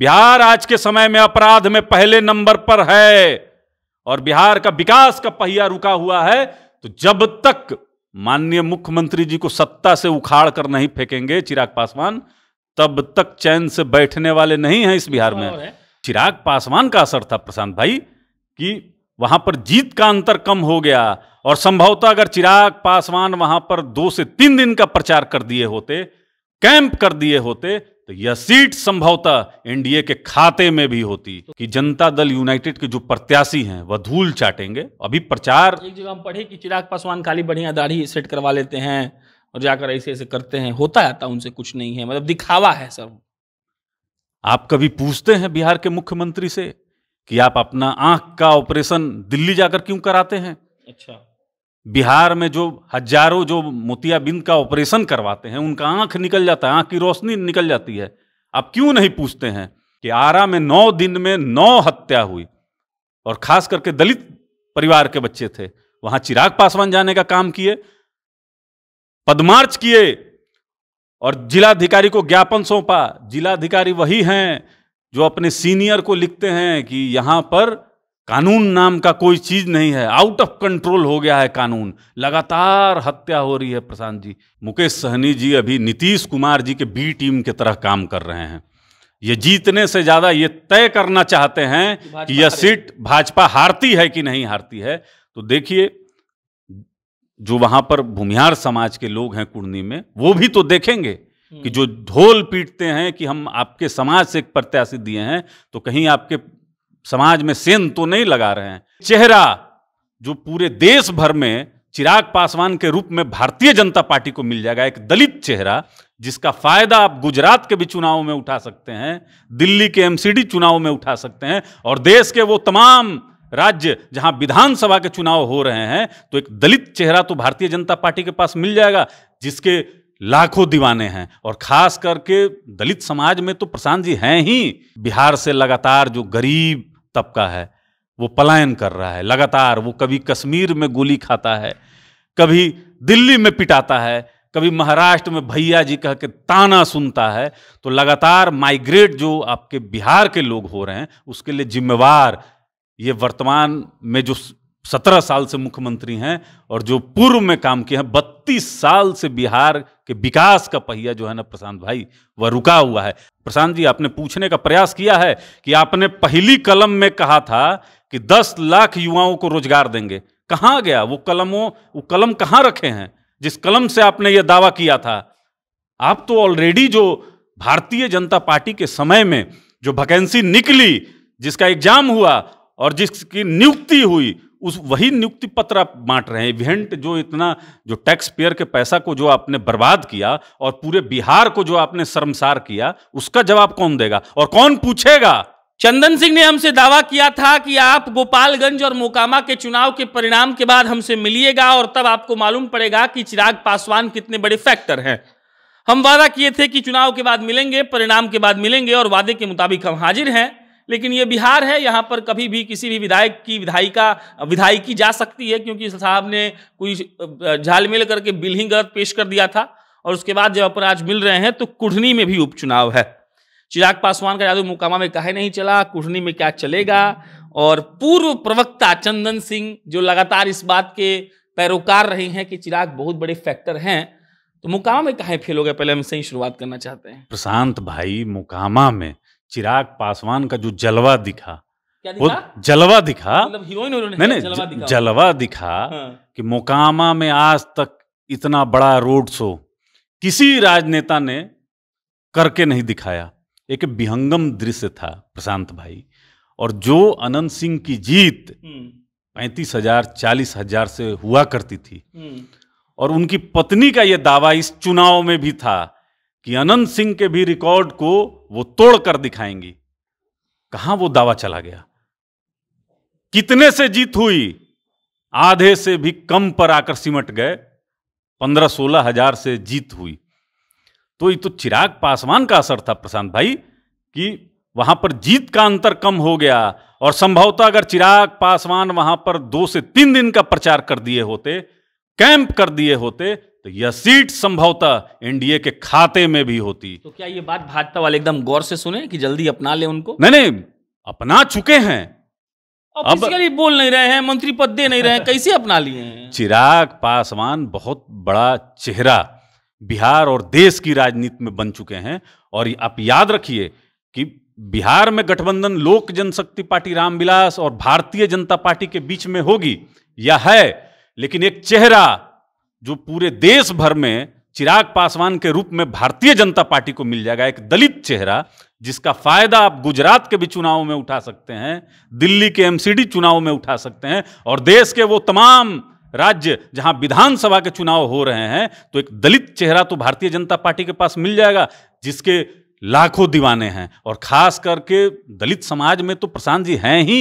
बिहार आज के समय में अपराध में पहले नंबर पर है और बिहार का विकास का पहिया रुका हुआ है तो जब तक माननीय मुख्यमंत्री जी को सत्ता से उखाड़ कर नहीं फेंकेंगे चिराग पासवान तब तक चैन से बैठने वाले नहीं हैं इस बिहार में चिराग पासवान का असर था प्रशांत भाई कि वहां पर जीत का अंतर कम हो गया और संभवतः अगर चिराग पासवान वहां पर दो से तीन दिन का प्रचार कर दिए होते कैंप कर दिए होते तो यह सीट संभवतः एनडीए के खाते में भी होती कि जनता दल यूनाइटेड के जो प्रत्याशी हैं वह धूल चाटेंगे अभी प्रचार एक जगह हम पढ़े कि चिराग पासवान खाली बढ़िया दाढ़ी सेट करवा लेते हैं और जाकर ऐसे ऐसे करते हैं होता है उनसे कुछ नहीं है मतलब दिखावा है सर आप कभी पूछते हैं बिहार के मुख्यमंत्री से कि आप अपना आंख का ऑपरेशन दिल्ली जाकर क्यों कराते हैं अच्छा बिहार में जो हजारों जो मोतियाबिंद का ऑपरेशन करवाते हैं उनका आंख निकल जाता है आंख की रोशनी निकल जाती है आप क्यों नहीं पूछते हैं कि आरा में नौ दिन में नौ हत्या हुई और खास करके दलित परिवार के बच्चे थे वहां चिराग पासवान जाने का काम किए पदमार्च किए और जिलाधिकारी को ज्ञापन सौंपा जिलाधिकारी वही हैं जो अपने सीनियर को लिखते हैं कि यहां पर कानून नाम का कोई चीज नहीं है आउट ऑफ कंट्रोल हो गया है कानून लगातार हत्या हो रही है प्रशांत जी मुकेश सहनी जी अभी नीतीश कुमार जी के बी टीम के तरह काम कर रहे हैं ये जीतने से ज्यादा ये तय करना चाहते हैं कि यह सीट भाजपा हारती है कि नहीं हारती है तो देखिए जो वहां पर भूमिहार समाज के लोग हैं कुर्नी में वो भी तो देखेंगे कि हम्म। जो ढोल पीटते हैं कि हम आपके समाज से एक प्रत्याशी दिए हैं तो कहीं आपके समाज में सेन तो नहीं लगा रहे हैं चेहरा जो पूरे देश भर में चिराग पासवान के रूप में भारतीय जनता पार्टी को मिल जाएगा एक दलित चेहरा जिसका फायदा आप गुजरात के भी चुनावों में उठा सकते हैं दिल्ली के एमसीडी चुनाव में उठा सकते हैं और देश के वो तमाम राज्य जहां विधानसभा के चुनाव हो रहे हैं तो एक दलित चेहरा तो भारतीय जनता पार्टी के पास मिल जाएगा जिसके लाखों दीवाने हैं और खास करके दलित समाज में तो प्रशांत जी हैं ही बिहार से लगातार जो गरीब तबका है वो पलायन कर रहा है लगातार वो कभी कश्मीर में गोली खाता है कभी दिल्ली में पिटाता है कभी महाराष्ट्र में भैया जी कह के ताना सुनता है तो लगातार माइग्रेट जो आपके बिहार के लोग हो रहे हैं उसके लिए जिम्मेवार ये वर्तमान में जो सत्रह साल से मुख्यमंत्री हैं और जो पूर्व में काम किए हैं बत्तीस साल से बिहार के विकास का पहिया जो है ना प्रशांत भाई वह रुका हुआ है प्रशांत जी आपने पूछने का प्रयास किया है कि आपने पहली कलम में कहा था कि दस लाख युवाओं को रोजगार देंगे कहाँ गया वो कलमों वो कलम कहाँ रखे हैं जिस कलम से आपने ये दावा किया था आप तो ऑलरेडी जो भारतीय जनता पार्टी के समय में जो वैकेंसी निकली जिसका एग्जाम हुआ और जिसकी नियुक्ति हुई उस वही नियुक्ति पत्र आप बांट रहे हैं इवेंट जो इतना जो टैक्स पेयर के पैसा को जो आपने बर्बाद किया और पूरे बिहार को जो आपने शर्मसार किया उसका जवाब कौन देगा और कौन पूछेगा चंदन सिंह ने हमसे दावा किया था कि आप गोपालगंज और मोकामा के चुनाव के परिणाम के बाद हमसे मिलिएगा और तब आपको मालूम पड़ेगा कि चिराग पासवान कितने बड़े फैक्टर हैं हम वादा किए थे कि चुनाव के बाद मिलेंगे परिणाम के बाद मिलेंगे और वादे के मुताबिक हम हाजिर हैं लेकिन ये बिहार है यहाँ पर कभी भी किसी भी विधायक की विधायिका विधायिकी की जा सकती है क्योंकि साहब ने कोई झालमेल करके ही गलत पेश कर दिया था और उसके बाद जब अपन आज मिल रहे हैं तो कुढ़नी में भी उपचुनाव है चिराग पासवान का जादू मुकामा में काहे नहीं चला कुढ़नी में क्या चलेगा और पूर्व प्रवक्ता चंदन सिंह जो लगातार इस बात के पैरोकार रहे हैं कि चिराग बहुत बड़े फैक्टर हैं तो मुकामा में कहा फेल हो गया पहले हम सही शुरुआत करना चाहते हैं प्रशांत भाई मुकामा में चिराग पासवान का जो जलवा दिखा क्या दिखा? वो जलवा दिखा मतलब हीरोइन नहीं नहीं जलवा दिखा, जलवा दिखा हाँ। कि मोकामा में आज तक इतना बड़ा रोड शो किसी राजनेता ने करके नहीं दिखाया एक विहंगम दृश्य था प्रशांत भाई और जो अनंत सिंह की जीत हम्म। पैंतीस हजार चालीस हजार से हुआ करती थी हम्म। और उनकी पत्नी का यह दावा इस चुनाव में भी था कि अनंत सिंह के भी रिकॉर्ड को वो तोड़ कर दिखाएंगी कहां वो दावा चला गया कितने से जीत हुई आधे से भी कम पर आकर सिमट गए पंद्रह सोलह हजार से जीत हुई तो ये तो चिराग पासवान का असर था प्रशांत भाई कि वहां पर जीत का अंतर कम हो गया और संभवतः अगर चिराग पासवान वहां पर दो से तीन दिन का प्रचार कर दिए होते कैंप कर दिए होते तो यह सीट संभवतः एनडीए के खाते में भी होती तो क्या ये बात भाजपा वाले एकदम गौर से सुने कि जल्दी अपना ले उनको नहीं नहीं अपना चुके हैं अब बोल नहीं रहे हैं मंत्री पद दे नहीं रहे हैं कैसे अपना लिए हैं चिराग पासवान बहुत बड़ा चेहरा बिहार और देश की राजनीति में बन चुके हैं और आप याद रखिए कि बिहार में गठबंधन लोक जनशक्ति पार्टी रामविलास और भारतीय जनता पार्टी के बीच में होगी या है लेकिन एक चेहरा जो पूरे देश भर में चिराग पासवान के रूप में भारतीय जनता पार्टी को मिल जाएगा एक दलित चेहरा जिसका फायदा आप गुजरात के भी चुनाव में उठा सकते हैं दिल्ली के एमसीडी चुनाव में उठा सकते हैं और देश के वो तमाम राज्य जहां विधानसभा के चुनाव हो रहे हैं तो एक दलित चेहरा तो भारतीय जनता पार्टी के पास मिल जाएगा जिसके लाखों दीवाने हैं और खास करके दलित समाज में तो प्रशांत जी हैं ही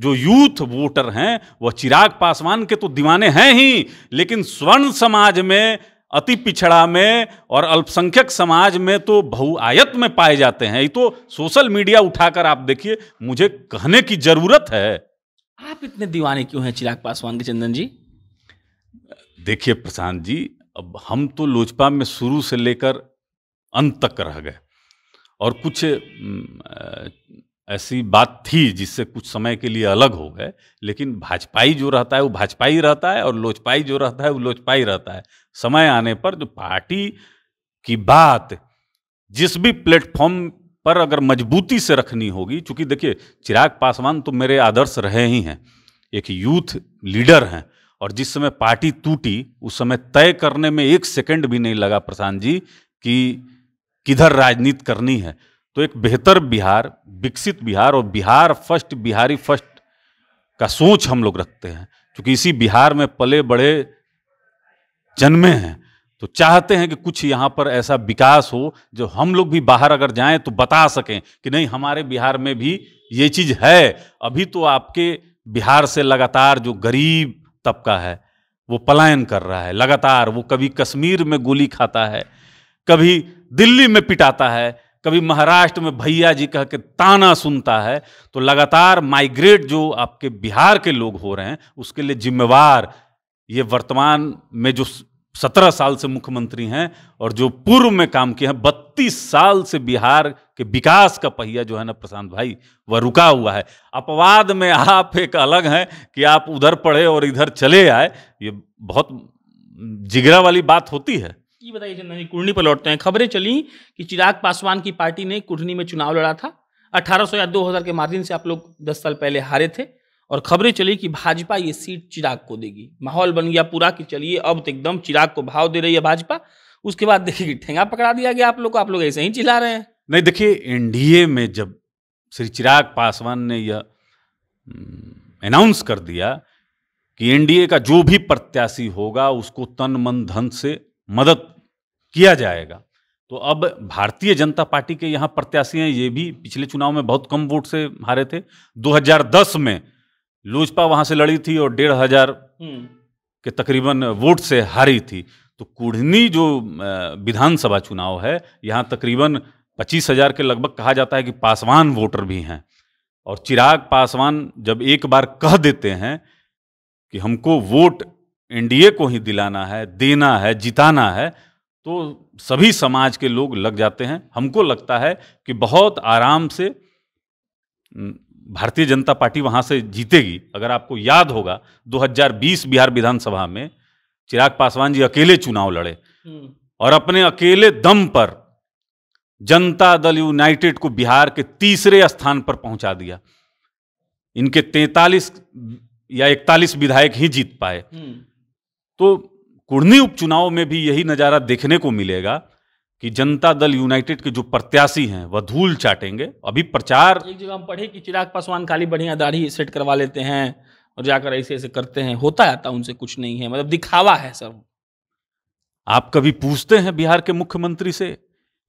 जो यूथ वोटर हैं वह चिराग पासवान के तो दीवाने हैं ही लेकिन स्वर्ण समाज में अति पिछड़ा में और अल्पसंख्यक समाज में तो बहुआयत में पाए जाते हैं ये तो सोशल मीडिया उठाकर आप देखिए मुझे कहने की जरूरत है आप इतने दीवाने क्यों हैं चिराग पासवान के चंदन जी देखिए प्रशांत जी अब हम तो लोजपा में शुरू से लेकर अंत तक रह गए और कुछ ऐसी बात थी जिससे कुछ समय के लिए अलग हो गए लेकिन भाजपाई जो रहता है वो भाजपाई रहता है और लोजपाई जो रहता है वो लोजपाई रहता है समय आने पर जो पार्टी की बात जिस भी प्लेटफॉर्म पर अगर मजबूती से रखनी होगी चूंकि देखिए चिराग पासवान तो मेरे आदर्श रहे ही हैं एक यूथ लीडर हैं और जिस समय पार्टी टूटी उस समय तय करने में एक सेकंड भी नहीं लगा प्रशांत जी कि किधर राजनीति करनी है तो एक बेहतर बिहार विकसित बिहार और बिहार फर्स्ट बिहारी फर्स्ट का सोच हम लोग रखते हैं क्योंकि इसी बिहार में पले बड़े जन्मे हैं तो चाहते हैं कि कुछ यहाँ पर ऐसा विकास हो जो हम लोग भी बाहर अगर जाएं तो बता सकें कि नहीं हमारे बिहार में भी ये चीज़ है अभी तो आपके बिहार से लगातार जो गरीब तबका है वो पलायन कर रहा है लगातार वो कभी कश्मीर में गोली खाता है कभी दिल्ली में पिटाता है कभी महाराष्ट्र में भैया जी कह के ताना सुनता है तो लगातार माइग्रेट जो आपके बिहार के लोग हो रहे हैं उसके लिए जिम्मेवार ये वर्तमान में जो सत्रह साल से मुख्यमंत्री हैं और जो पूर्व में काम किए हैं बत्तीस साल से बिहार के विकास का पहिया जो है ना प्रशांत भाई वह रुका हुआ है अपवाद में आप एक अलग हैं कि आप उधर पढ़े और इधर चले आए ये बहुत जिगरा वाली बात होती है ये बताइए चंदन जी कुर्नी पर लौटते हैं खबरें चली कि चिराग पासवान की पार्टी ने कुर्नी में चुनाव लड़ा था 1800 या 2000 के मार्जिन से आप लोग 10 साल पहले हारे थे और खबरें चली कि भाजपा ये सीट चिराग को देगी माहौल बन गया पूरा कि चलिए अब तो एकदम चिराग को भाव दे रही है भाजपा उसके बाद देखिए ठेंगा पकड़ा दिया गया आप लोग को आप लोग ऐसे ही चिल्ला रहे हैं नहीं देखिए एनडीए में जब श्री चिराग पासवान ने यह अनाउंस हम्म, कर दिया कि एनडीए का जो भी प्रत्याशी होगा उसको तन मन धन से मदद किया जाएगा तो अब भारतीय जनता पार्टी के यहाँ प्रत्याशी हैं ये भी पिछले चुनाव में बहुत कम वोट से हारे थे 2010 में लोजपा वहाँ से लड़ी थी और डेढ़ हजार हम्म। के तकरीबन वोट से हारी थी तो कुढ़नी जो विधानसभा चुनाव है यहाँ तकरीबन पच्चीस हजार के लगभग कहा जाता है कि पासवान वोटर भी हैं और चिराग पासवान जब एक बार कह देते हैं कि हमको वोट एनडीए को ही दिलाना है देना है जिताना है तो सभी समाज के लोग लग जाते हैं हमको लगता है कि बहुत आराम से भारतीय जनता पार्टी वहां से जीतेगी अगर आपको याद होगा 2020 बिहार विधानसभा में चिराग पासवान जी अकेले चुनाव लड़े हम्म। और अपने अकेले दम पर जनता दल यूनाइटेड को बिहार के तीसरे स्थान पर पहुंचा दिया इनके 43 या 41 विधायक ही जीत पाए हम्म। तो कुड़नी उपचुनाव में भी यही नज़ारा देखने को मिलेगा कि जनता दल यूनाइटेड के जो प्रत्याशी हैं वह धूल चाटेंगे अभी प्रचार एक जगह हम पढ़े कि चिराग पासवान खाली बढ़िया दाढ़ी सेट करवा लेते हैं और जाकर ऐसे ऐसे करते हैं होता आता उनसे कुछ नहीं है मतलब दिखावा है सर आप कभी पूछते हैं बिहार के मुख्यमंत्री से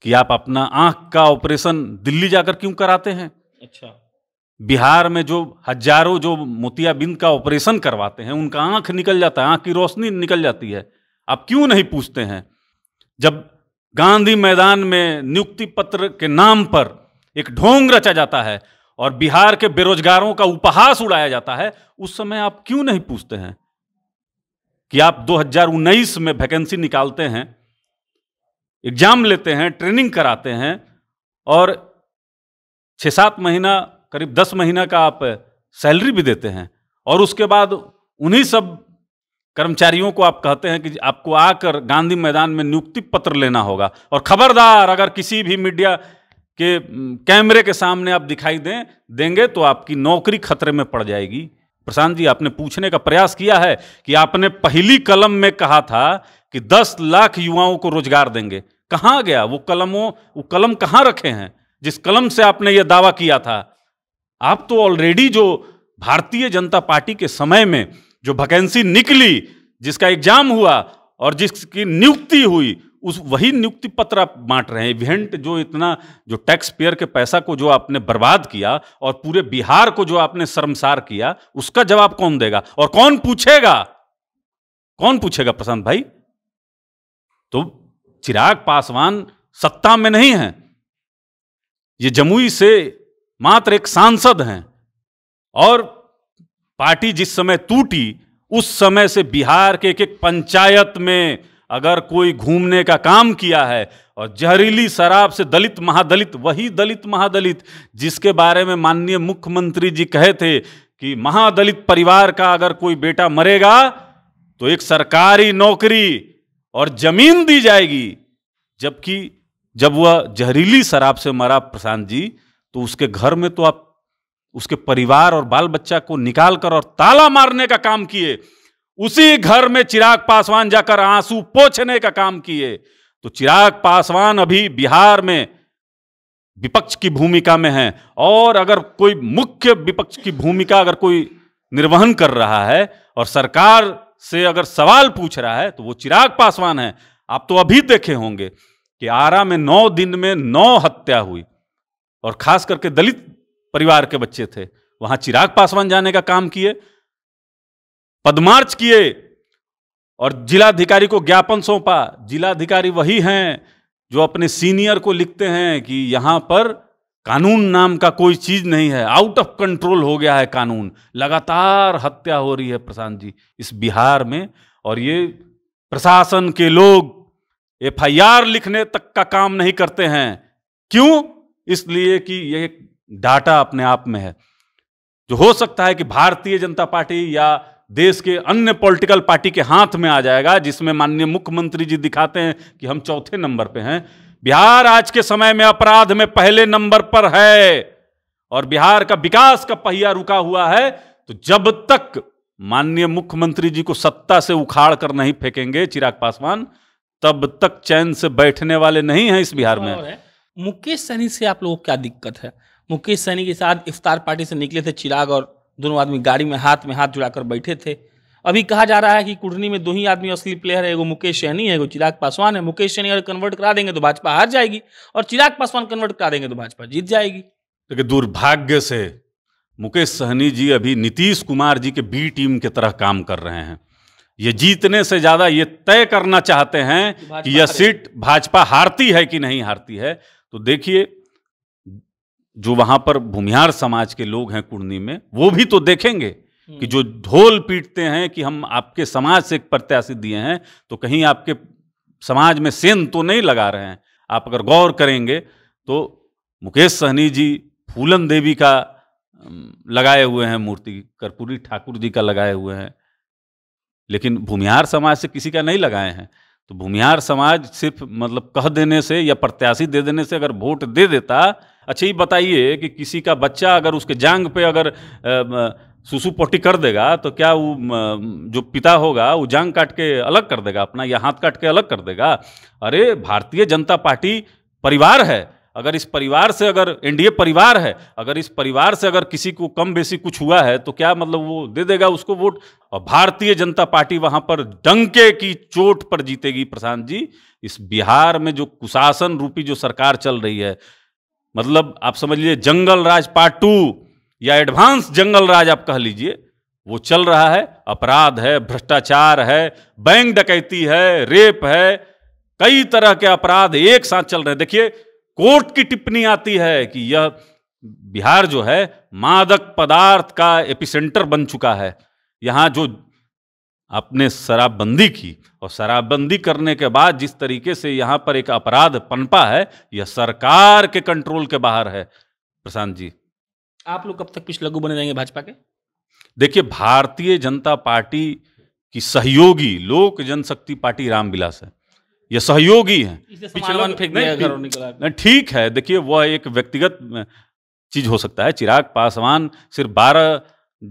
कि आप अपना आंख का ऑपरेशन दिल्ली जाकर क्यों कराते हैं अच्छा बिहार में जो हजारों जो मोतियाबिंद का ऑपरेशन करवाते हैं उनका आंख निकल जाता है आंख की रोशनी निकल जाती है आप क्यों नहीं पूछते हैं जब गांधी मैदान में नियुक्ति पत्र के नाम पर एक ढोंग रचा जाता है और बिहार के बेरोजगारों का उपहास उड़ाया जाता है उस समय आप क्यों नहीं पूछते हैं कि आप 2019 में वैकेंसी निकालते हैं एग्जाम लेते हैं ट्रेनिंग कराते हैं और छः सात महीना करीब दस महीना का आप सैलरी भी देते हैं और उसके बाद उन्हीं सब कर्मचारियों को आप कहते हैं कि आपको आकर गांधी मैदान में नियुक्ति पत्र लेना होगा और खबरदार अगर किसी भी मीडिया के कैमरे के सामने आप दिखाई दें देंगे तो आपकी नौकरी खतरे में पड़ जाएगी प्रशांत जी आपने पूछने का प्रयास किया है कि आपने पहली कलम में कहा था कि दस लाख युवाओं को रोजगार देंगे कहाँ गया वो कलमों वो कलम कहाँ रखे हैं जिस कलम से आपने ये दावा किया था आप तो ऑलरेडी जो भारतीय जनता पार्टी के समय में जो वैकेंसी निकली जिसका एग्जाम हुआ और जिसकी नियुक्ति हुई उस वही नियुक्ति पत्र आप बांट रहे हैं इवेंट जो इतना जो टैक्स पेयर के पैसा को जो आपने बर्बाद किया और पूरे बिहार को जो आपने शर्मसार किया उसका जवाब कौन देगा और कौन पूछेगा कौन पूछेगा प्रशांत भाई तो चिराग पासवान सत्ता में नहीं है ये जमुई से मात्र एक सांसद हैं और पार्टी जिस समय टूटी उस समय से बिहार के एक एक पंचायत में अगर कोई घूमने का काम किया है और जहरीली शराब से दलित महादलित वही दलित महादलित जिसके बारे में माननीय मुख्यमंत्री जी कहे थे कि महादलित परिवार का अगर कोई बेटा मरेगा तो एक सरकारी नौकरी और जमीन दी जाएगी जबकि जब वह जहरीली शराब से मरा प्रशांत जी तो उसके घर में तो आप उसके परिवार और बाल बच्चा को निकाल कर और ताला मारने का काम किए उसी घर में चिराग पासवान जाकर आंसू पोछने का काम किए तो चिराग पासवान अभी बिहार में विपक्ष की भूमिका में है और अगर कोई मुख्य विपक्ष की भूमिका अगर कोई निर्वहन कर रहा है और सरकार से अगर सवाल पूछ रहा है तो वो चिराग पासवान है आप तो अभी देखे होंगे कि आरा में नौ दिन में नौ हत्या हुई और खास करके दलित परिवार के बच्चे थे वहां चिराग पासवान जाने का काम किए पदमार्च किए और जिलाधिकारी को ज्ञापन सौंपा जिलाधिकारी वही हैं जो अपने सीनियर को लिखते हैं कि यहां पर कानून नाम का कोई चीज नहीं है आउट ऑफ कंट्रोल हो गया है कानून लगातार हत्या हो रही है प्रशांत जी इस बिहार में और ये प्रशासन के लोग एफआईआर लिखने तक का काम नहीं करते हैं क्यों इसलिए कि ये डाटा अपने आप में है जो तो हो सकता है कि भारतीय जनता पार्टी या देश के अन्य पॉलिटिकल पार्टी के हाथ में आ जाएगा जिसमें माननीय मुख्यमंत्री जी दिखाते हैं कि हम चौथे नंबर पे हैं बिहार आज के समय में अपराध में पहले नंबर पर है और बिहार का विकास का पहिया रुका हुआ है तो जब तक माननीय मुख्यमंत्री जी को सत्ता से उखाड़ कर नहीं फेंकेंगे चिराग पासवान तब तक चैन से बैठने वाले नहीं हैं इस बिहार में मुकेश सैनी से आप लोगों को क्या दिक्कत है मुकेश सैनी के साथ इफ्तार पार्टी से निकले थे चिराग और दोनों आदमी गाड़ी में हाथ में हाथ जुड़ाकर बैठे थे अभी कहा जा रहा है कि कुर्नी में दो ही आदमी असली प्लेयर है एगो मुकेश सहनी है एगो चिराग पासवान है मुकेश सहनी अगर कन्वर्ट करा देंगे तो भाजपा हार जाएगी और चिराग पासवान कन्वर्ट करा देंगे तो भाजपा जीत जाएगी लेकिन दुर्भाग्य से मुकेश सहनी जी अभी नीतीश कुमार जी के बी टीम की तरह काम कर रहे हैं ये जीतने से ज़्यादा ये तय करना चाहते हैं कि यह सीट भाजपा हारती है कि नहीं हारती है तो देखिए जो वहां पर भूमिहार समाज के लोग हैं कुर्नी में वो भी तो देखेंगे कि जो ढोल पीटते हैं कि हम आपके समाज से एक प्रत्याशी दिए हैं तो कहीं आपके समाज में सेन तो नहीं लगा रहे हैं आप अगर गौर करेंगे तो मुकेश सहनी जी फूलन देवी का लगाए हुए हैं मूर्ति कर्पूरी ठाकुर जी का लगाए हुए हैं लेकिन भूमिहार समाज से किसी का नहीं लगाए हैं तो भूमिहार समाज सिर्फ मतलब कह देने से या प्रत्याशी दे देने से अगर वोट दे देता अच्छा ये बताइए कि किसी का बच्चा अगर उसके जांग पे अगर सुसु कर देगा तो क्या वो जो पिता होगा वो जांग काट के अलग कर देगा अपना या हाथ काट के अलग कर देगा अरे भारतीय जनता पार्टी परिवार है अगर इस परिवार से अगर एनडीए परिवार है अगर इस परिवार से अगर किसी को कम बेसी कुछ हुआ है तो क्या मतलब वो दे देगा उसको वोट और भारतीय जनता पार्टी वहां पर डंके की चोट पर जीतेगी प्रशांत जी इस बिहार में जो कुशासन रूपी जो सरकार चल रही है मतलब आप समझ लीजिए जंगल राज पार्ट टू या एडवांस जंगल राज आप कह लीजिए वो चल रहा है अपराध है भ्रष्टाचार है बैंक डकैती है रेप है कई तरह के अपराध एक साथ चल रहे हैं देखिए कोर्ट की टिप्पणी आती है कि यह बिहार जो है मादक पदार्थ का एपिसेंटर बन चुका है यहाँ जो आपने शराबबंदी की और शराबबंदी करने के बाद जिस तरीके से यहाँ पर एक अपराध पनपा है यह सरकार के कंट्रोल के बाहर है प्रशांत जी आप लोग कब तक लघु बने जाएंगे भाजपा के देखिए भारतीय जनता पार्टी की सहयोगी लोक जनशक्ति पार्टी रामविलास है ये सहयोगी है ठीक है देखिए वह एक व्यक्तिगत चीज हो सकता है चिराग पासवान सिर्फ बारह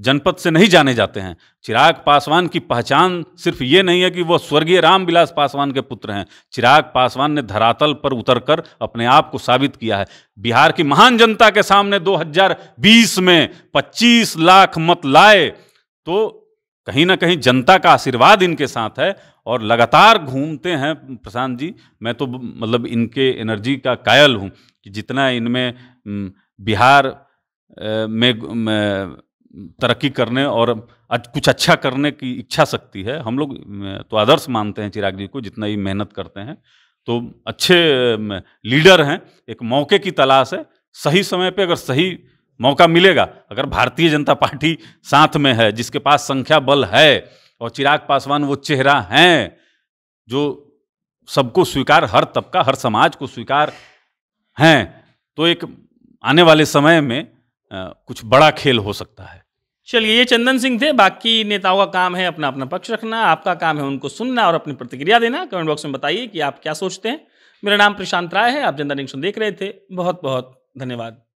जनपद से नहीं जाने जाते हैं चिराग पासवान की पहचान सिर्फ ये नहीं है कि वह स्वर्गीय रामविलास पासवान के पुत्र हैं चिराग पासवान ने धरातल पर उतरकर अपने आप को साबित किया है बिहार की महान जनता के सामने 2020 में 25 लाख मत लाए तो कहीं ना कहीं जनता का आशीर्वाद इनके साथ है और लगातार घूमते हैं प्रशांत जी मैं तो मतलब इनके एनर्जी का कायल हूँ कि जितना इनमें बिहार में तरक्की करने और कुछ अच्छा करने की इच्छा शक्ति है हम लोग तो आदर्श मानते हैं चिराग जी को जितना ये मेहनत करते हैं तो अच्छे लीडर हैं एक मौके की तलाश है सही समय पे अगर सही मौका मिलेगा अगर भारतीय जनता पार्टी साथ में है जिसके पास संख्या बल है और चिराग पासवान वो चेहरा हैं जो सबको स्वीकार हर तबका हर समाज को स्वीकार हैं तो एक आने वाले समय में आ, कुछ बड़ा खेल हो सकता है चलिए ये चंदन सिंह थे बाकी नेताओं का काम है अपना अपना पक्ष रखना आपका काम है उनको सुनना और अपनी प्रतिक्रिया देना कमेंट बॉक्स में बताइए कि आप क्या सोचते हैं मेरा नाम प्रशांत राय है आप जनता निरीक्षण देख रहे थे बहुत बहुत धन्यवाद